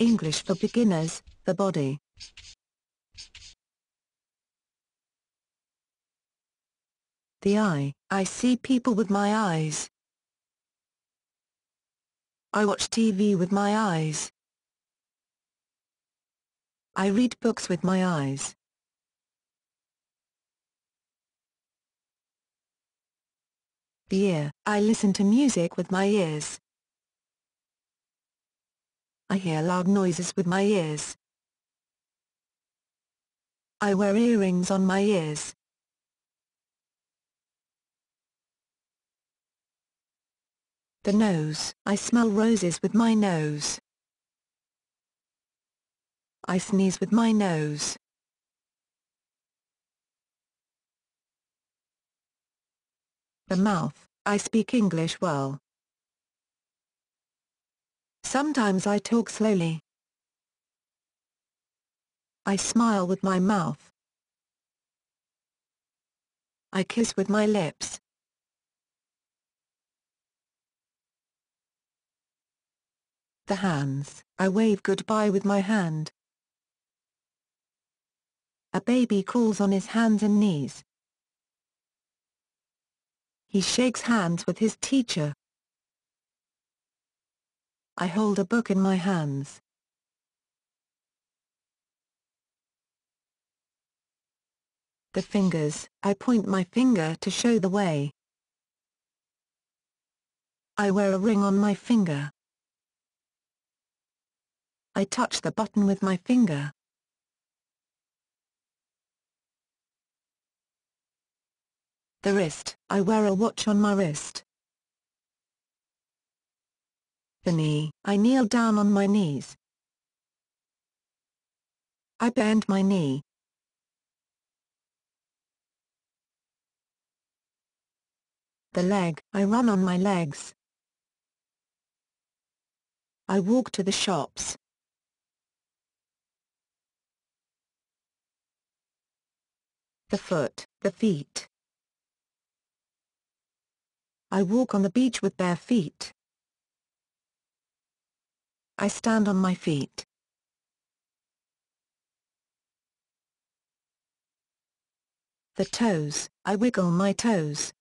English for Beginners, The Body. The eye, I see people with my eyes. I watch TV with my eyes. I read books with my eyes. The ear, I listen to music with my ears. I hear loud noises with my ears. I wear earrings on my ears. The nose, I smell roses with my nose. I sneeze with my nose. The mouth, I speak English well. Sometimes I talk slowly. I smile with my mouth. I kiss with my lips. The hands, I wave goodbye with my hand. A baby crawls on his hands and knees. He shakes hands with his teacher. I hold a book in my hands. The fingers, I point my finger to show the way. I wear a ring on my finger. I touch the button with my finger. The wrist, I wear a watch on my wrist knee. I kneel down on my knees. I bend my knee. The leg. I run on my legs. I walk to the shops. The foot. The feet. I walk on the beach with bare feet. I stand on my feet. The toes, I wiggle my toes.